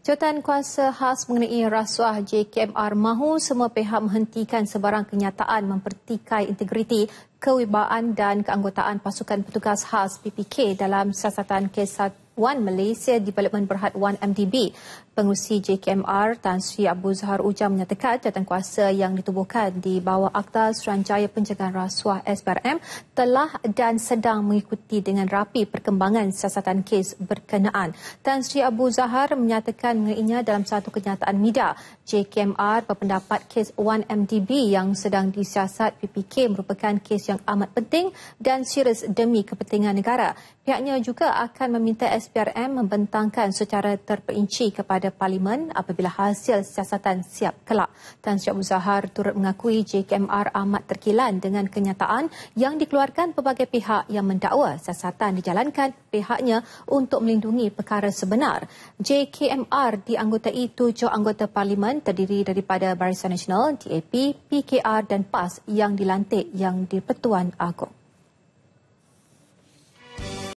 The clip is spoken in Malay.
Jawatan kuasa khas mengenai rasuah JKMR mahu semua pihak menghentikan sebarang kenyataan mempertikai integriti kewibaan dan keanggotaan pasukan petugas khas PPK dalam siasatan kes 1 Malaysia Development Berhad 1 MDB. Pengurusi JKMR Tan Sri Abu Zahar Ujang menyatakan jawatan kuasa yang ditubuhkan di bawah Akta Suranjaya Pencegahan Rasuah SBRM telah dan sedang mengikuti dengan rapi perkembangan siasatan kes berkenaan. Tan Sri Abu Zahar menyatakan mengenainya dalam satu kenyataan media. JKMR berpendapat kes 1 MDB yang sedang disiasat PPK merupakan kes yang amat penting dan serius demi kepentingan negara. Pihaknya juga akan meminta SBRM SPRM membentangkan secara terperinci kepada Parlimen apabila hasil siasatan siap kelak. Tan Sri Muzahar turut mengakui JKMR amat terkilan dengan kenyataan yang dikeluarkan pelbagai pihak yang mendakwa siasatan dijalankan pihaknya untuk melindungi perkara sebenar. JKMR dianggotai tujuh anggota Parlimen terdiri daripada Barisan Nasional, DAP, PKR dan PAS yang dilantik yang di Pertuan Agong.